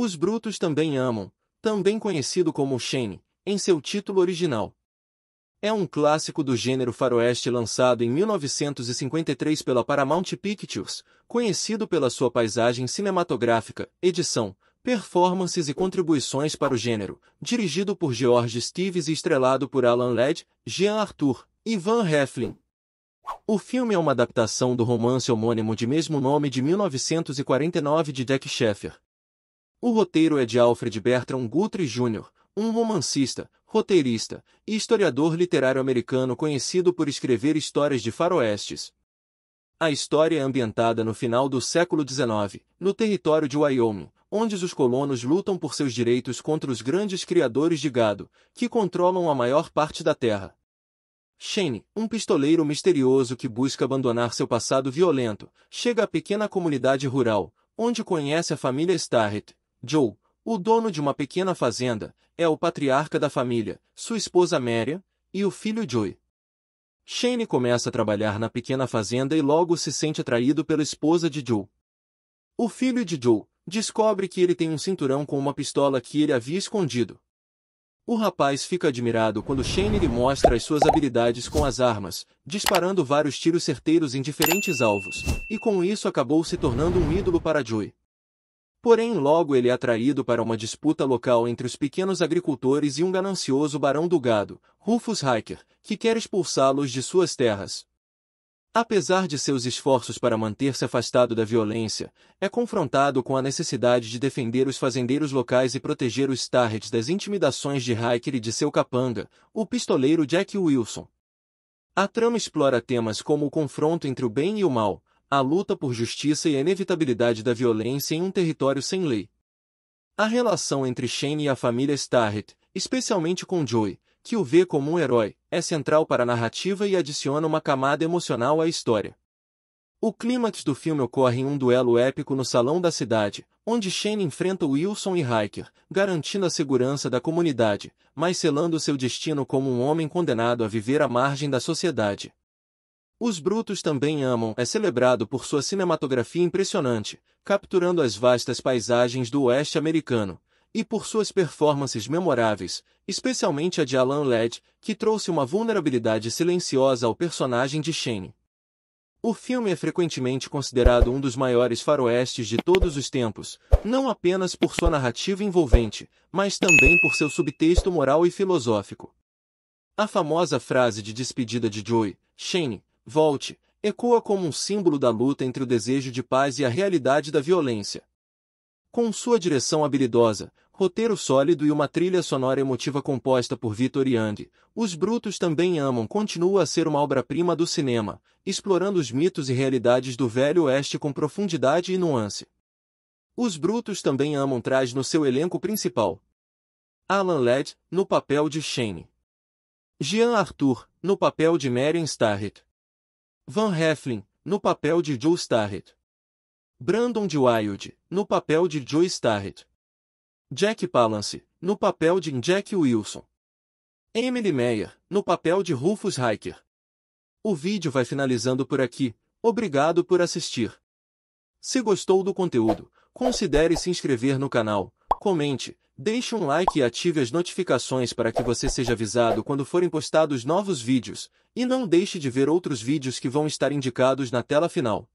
Os brutos também amam, também conhecido como Shane, em seu título original. É um clássico do gênero faroeste lançado em 1953 pela Paramount Pictures, conhecido pela sua paisagem cinematográfica, edição, performances e contribuições para o gênero, dirigido por George Stevens e estrelado por Alan Ladd, Jean Arthur e Van Heflin. O filme é uma adaptação do romance homônimo de mesmo nome de 1949 de Jack Sheffer, o roteiro é de Alfred Bertram Guthrie Jr., um romancista, roteirista e historiador literário americano conhecido por escrever histórias de faroestes. A história é ambientada no final do século XIX, no território de Wyoming, onde os colonos lutam por seus direitos contra os grandes criadores de gado, que controlam a maior parte da terra. Shane, um pistoleiro misterioso que busca abandonar seu passado violento, chega à pequena comunidade rural, onde conhece a família Starrett, Joe, o dono de uma pequena fazenda, é o patriarca da família, sua esposa Mary e o filho Joey. Shane começa a trabalhar na pequena fazenda e logo se sente atraído pela esposa de Joe. O filho de Joe descobre que ele tem um cinturão com uma pistola que ele havia escondido. O rapaz fica admirado quando Shane lhe mostra as suas habilidades com as armas, disparando vários tiros certeiros em diferentes alvos, e com isso acabou se tornando um ídolo para Joey. Porém logo ele é atraído para uma disputa local entre os pequenos agricultores e um ganancioso barão do gado, Rufus Hiker, que quer expulsá-los de suas terras. Apesar de seus esforços para manter-se afastado da violência, é confrontado com a necessidade de defender os fazendeiros locais e proteger os Starrets das intimidações de Hiker e de seu capanga, o pistoleiro Jack Wilson. A trama explora temas como o confronto entre o bem e o mal, a luta por justiça e a inevitabilidade da violência em um território sem lei. A relação entre Shane e a família Starrett, especialmente com Joey, que o vê como um herói, é central para a narrativa e adiciona uma camada emocional à história. O clímax do filme ocorre em um duelo épico no salão da cidade, onde Shane enfrenta Wilson e Hiker, garantindo a segurança da comunidade, mas selando seu destino como um homem condenado a viver à margem da sociedade. Os Brutos também amam é celebrado por sua cinematografia impressionante, capturando as vastas paisagens do oeste americano, e por suas performances memoráveis, especialmente a de Alan Ladd, que trouxe uma vulnerabilidade silenciosa ao personagem de Shane. O filme é frequentemente considerado um dos maiores faroestes de todos os tempos, não apenas por sua narrativa envolvente, mas também por seu subtexto moral e filosófico. A famosa frase de despedida de Joey, Shane, volte, ecoa como um símbolo da luta entre o desejo de paz e a realidade da violência. Com sua direção habilidosa, roteiro sólido e uma trilha sonora emotiva composta por Vitor Yang, Os Brutos Também Amam continua a ser uma obra-prima do cinema, explorando os mitos e realidades do Velho Oeste com profundidade e nuance. Os Brutos Também Amam traz no seu elenco principal Alan Ladd, no papel de Shane. Jean Arthur, no papel de Marion Starrett. Van Heflin, no papel de Joe Starrett. Brandon de Wilde, no papel de Joe Starrett. Jack Palance, no papel de Jack Wilson. Emily Meyer, no papel de Rufus Hiker. O vídeo vai finalizando por aqui, obrigado por assistir. Se gostou do conteúdo, considere se inscrever no canal, comente, Deixe um like e ative as notificações para que você seja avisado quando forem postados novos vídeos, e não deixe de ver outros vídeos que vão estar indicados na tela final.